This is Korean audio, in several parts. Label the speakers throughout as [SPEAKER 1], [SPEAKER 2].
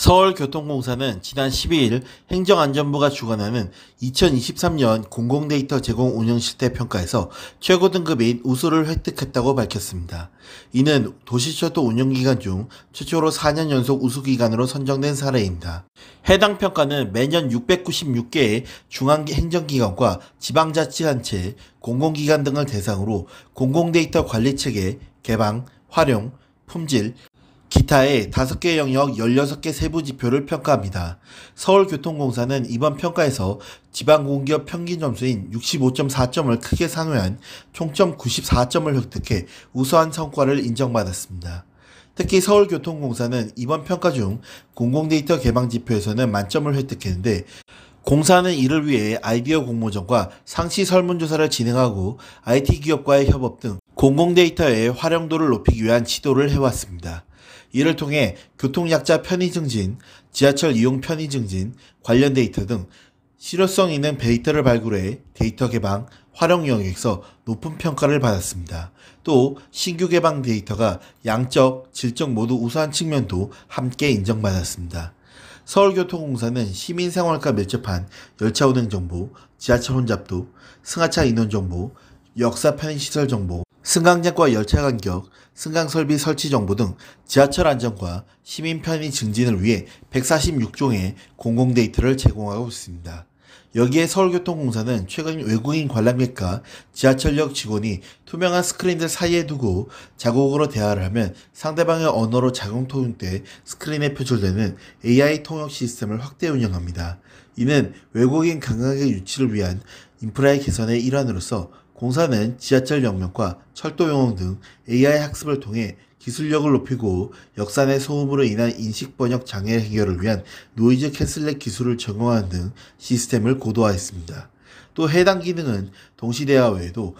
[SPEAKER 1] 서울교통공사는 지난 12일 행정안전부가 주관하는 2023년 공공데이터 제공 운영 실태 평가에서 최고 등급인 우수를 획득했다고 밝혔습니다. 이는 도시철도 운영기간 중 최초로 4년 연속 우수기관으로 선정된 사례입니다. 해당 평가는 매년 696개의 중앙행정기관과 지방자치단체, 공공기관 등을 대상으로 공공데이터 관리체계, 개방, 활용, 품질, 기타의 5개 영역 16개 세부 지표를 평가합니다. 서울교통공사는 이번 평가에서 지방공기업 평균 점수인 65.4점을 크게 상회한 총점 94점을 획득해 우수한 성과를 인정받았습니다. 특히 서울교통공사는 이번 평가 중 공공데이터 개방 지표에서는 만점을 획득했는데 공사는 이를 위해 아이디어 공모전과 상시 설문조사를 진행하고 IT 기업과의 협업 등 공공데이터의 활용도를 높이기 위한 시도를 해왔습니다. 이를 통해 교통약자 편의 증진, 지하철 이용 편의 증진, 관련 데이터 등 실효성 있는 데이터를 발굴해 데이터 개방, 활용 영역에서 높은 평가를 받았습니다. 또 신규 개방 데이터가 양적, 질적 모두 우수한 측면도 함께 인정받았습니다. 서울교통공사는 시민생활과 밀접한 열차 운행 정보, 지하철 혼잡도, 승하차 인원 정보, 역사 편의시설 정보, 승강장과 열차 간격, 승강설비 설치 정보 등 지하철 안전과 시민 편의 증진을 위해 146종의 공공 데이터를 제공하고 있습니다. 여기에 서울교통공사는 최근 외국인 관람객과 지하철역 직원이 투명한 스크린들 사이에 두고 자국어로 대화를 하면 상대방의 언어로 자동 통역 때 스크린에 표출되는 AI 통역 시스템을 확대 운영합니다. 이는 외국인 관광객 유치를 위한 인프라의 개선의 일환으로서 공사는 지하철 역량과 철도 영역 등 AI 학습을 통해 기술력을 높이고 역산의 소음으로 인한 인식 번역 장애 해결을 위한 노이즈 캔슬렉 기술을 적용하는 등 시스템을 고도화했습니다. 또 해당 기능은 동시대화 외에도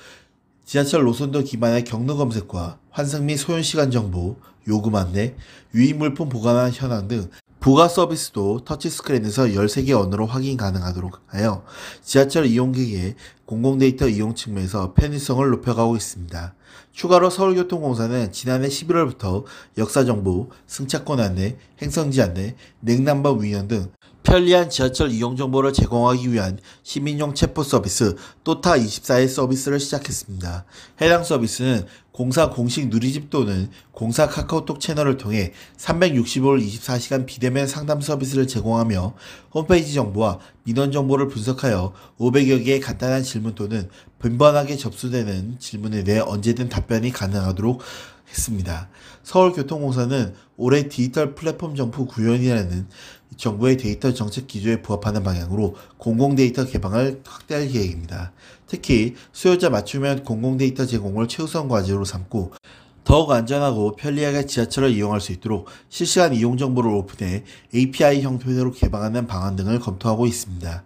[SPEAKER 1] 지하철 노선도 기반의 경로 검색과 환승 및 소요시간 정보, 요금 안내, 유입 물품 보관한 현황 등 부가 서비스도 터치스크린에서 13개 언어로 확인 가능하도록 하여 지하철 이용객의 공공데이터 이용 측면에서 편의성을 높여가고 있습니다. 추가로 서울교통공사는 지난해 11월부터 역사정보, 승차권 안내, 행선지 안내, 냉난방 위원 등 편리한 지하철 이용 정보를 제공하기 위한 시민용 체포 서비스 또타24의 서비스를 시작했습니다. 해당 서비스는 공사 공식 누리집 또는 공사 카카오톡 채널을 통해 365일 24시간 비대면 상담 서비스를 제공하며 홈페이지 정보와 민원 정보를 분석하여 500여 개의 간단한 질문 또는 분번하게 접수되는 질문에 대해 언제든 답변이 가능하도록 했습니다. 서울교통공사는 올해 디지털 플랫폼 정부 구현이라는 정부의 데이터 정책 기조에 부합하는 방향으로 공공 데이터 개방을 확대할 계획입니다. 특히 수요자 맞춤형 공공 데이터 제공을 최우선 과제로 삼고 더욱 안전하고 편리하게 지하철을 이용할 수 있도록 실시간 이용 정보를 오픈해 API 형태로 개방하는 방안 등을 검토하고 있습니다.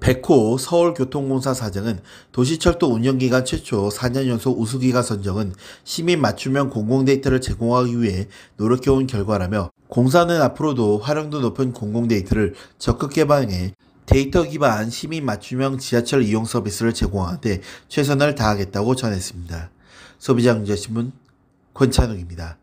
[SPEAKER 1] 백호 서울교통공사 사장은 도시철도 운영기간 최초 4년 연속 우수기간 선정은 시민 맞춤형 공공데이터를 제공하기 위해 노력해온 결과라며 공사는 앞으로도 활용도 높은 공공데이터를 적극 개방해 데이터 기반 시민 맞춤형 지하철 이용 서비스를 제공하는데 최선을 다하겠다고 전했습니다. 소비자 경제신문 권찬욱입니다.